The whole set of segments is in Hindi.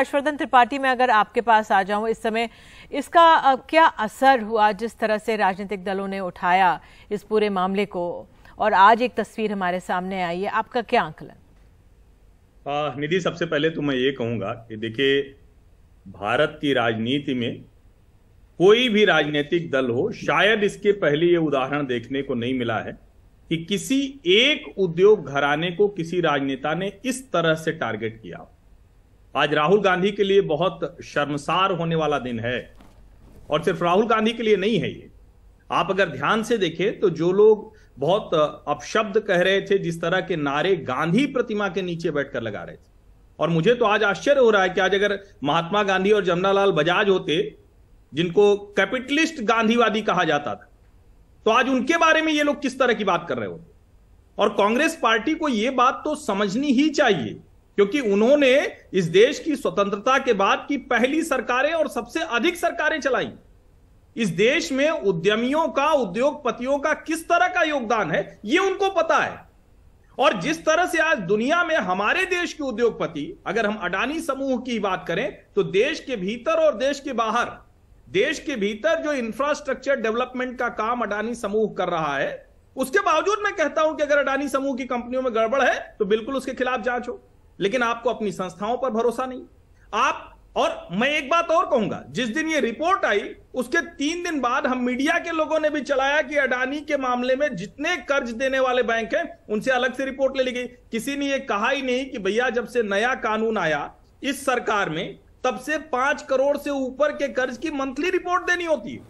हर्षवर्धन त्रिपाठी मैं अगर आपके पास आ जाऊं इस समय इसका क्या असर हुआ जिस तरह से राजनीतिक दलों ने उठाया इस पूरे मामले को और आज एक तस्वीर हमारे सामने आई है आपका क्या आंकलन निधि सबसे पहले तो मैं ये कहूंगा कि देखिए भारत की राजनीति में कोई भी राजनीतिक दल हो शायद इसके पहले ये उदाहरण देखने को नहीं मिला है कि किसी एक उद्योग घराने को किसी राजनेता ने इस तरह से टारगेट किया हो आज राहुल गांधी के लिए बहुत शर्मसार होने वाला दिन है और सिर्फ राहुल गांधी के लिए नहीं है ये आप अगर ध्यान से देखें तो जो लोग बहुत अपशब्द कह रहे थे जिस तरह के नारे गांधी प्रतिमा के नीचे बैठकर लगा रहे थे और मुझे तो आज आश्चर्य हो रहा है कि आज अगर महात्मा गांधी और जमनालाल बजाज होते जिनको कैपिटलिस्ट गांधीवादी कहा जाता था तो आज उनके बारे में ये लोग किस तरह की बात कर रहे होते और कांग्रेस पार्टी को यह बात तो समझनी ही चाहिए क्योंकि उन्होंने इस देश की स्वतंत्रता के बाद की पहली सरकारें और सबसे अधिक सरकारें चलाई इस देश में उद्यमियों का उद्योगपतियों का किस तरह का योगदान है ये उनको पता है और जिस तरह से आज दुनिया में हमारे देश के उद्योगपति अगर हम अडानी समूह की बात करें तो देश के भीतर और देश के बाहर देश के भीतर जो इंफ्रास्ट्रक्चर डेवलपमेंट का काम अडानी समूह कर रहा है उसके बावजूद मैं कहता हूं कि अगर अडानी समूह की कंपनियों में गड़बड़ है तो बिल्कुल उसके खिलाफ जांच हो लेकिन आपको अपनी संस्थाओं पर भरोसा नहीं आप और मैं एक बात और कहूंगा जिस दिन ये रिपोर्ट आई उसके तीन दिन बाद हम मीडिया के लोगों ने भी चलाया कि अडानी के मामले में जितने कर्ज देने वाले बैंक हैं उनसे अलग से रिपोर्ट ले ली गई किसी ने ये कहा ही नहीं कि भैया जब से नया कानून आया इस सरकार में तब से पांच करोड़ से ऊपर के कर्ज की मंथली रिपोर्ट देनी होती है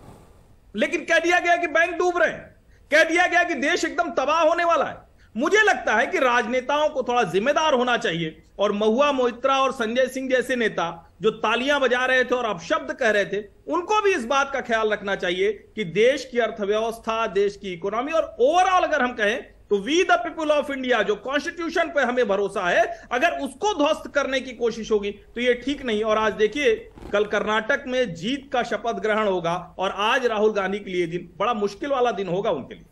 लेकिन कह दिया गया कि बैंक डूब रहे हैं कह दिया गया कि देश एकदम तबाह होने वाला है मुझे लगता है कि राजनेताओं को थोड़ा जिम्मेदार होना चाहिए और महुआ मोहित्रा और संजय सिंह जैसे नेता जो तालियां बजा रहे थे और अपशब्द कह रहे थे उनको भी इस बात का ख्याल रखना चाहिए कि देश की अर्थव्यवस्था देश की इकोनॉमी और ओवरऑल अगर हम कहें तो we the people of India जो कॉन्स्टिट्यूशन पर हमें भरोसा है अगर उसको ध्वस्त करने की कोशिश होगी तो यह ठीक नहीं और आज देखिए कल कर्नाटक में जीत का शपथ ग्रहण होगा और आज राहुल गांधी के लिए दिन बड़ा मुश्किल वाला दिन होगा उनके लिए